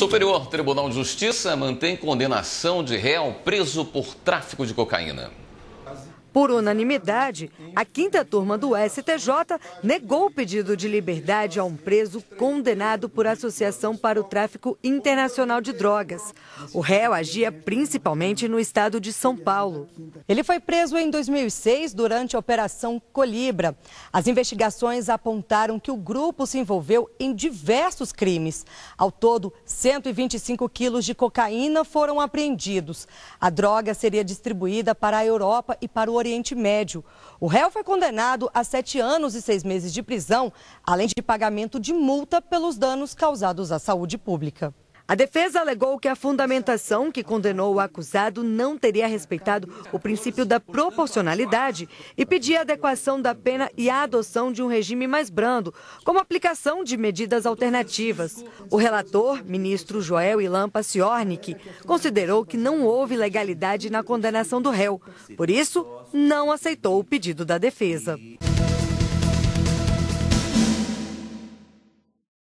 Superior Tribunal de Justiça mantém condenação de réu preso por tráfico de cocaína. Por unanimidade, a quinta turma do STJ negou o pedido de liberdade a um preso condenado por associação para o tráfico internacional de drogas. O réu agia principalmente no estado de São Paulo. Ele foi preso em 2006 durante a Operação Colibra. As investigações apontaram que o grupo se envolveu em diversos crimes. Ao todo, 125 quilos de cocaína foram apreendidos. A droga seria distribuída para a Europa e para o Oriente Médio. O réu foi condenado a sete anos e seis meses de prisão, além de pagamento de multa pelos danos causados à saúde pública. A defesa alegou que a fundamentação que condenou o acusado não teria respeitado o princípio da proporcionalidade e pedia adequação da pena e a adoção de um regime mais brando, como aplicação de medidas alternativas. O relator, ministro Joel Ilan Paciornik, considerou que não houve legalidade na condenação do réu, por isso, não aceitou o pedido da defesa.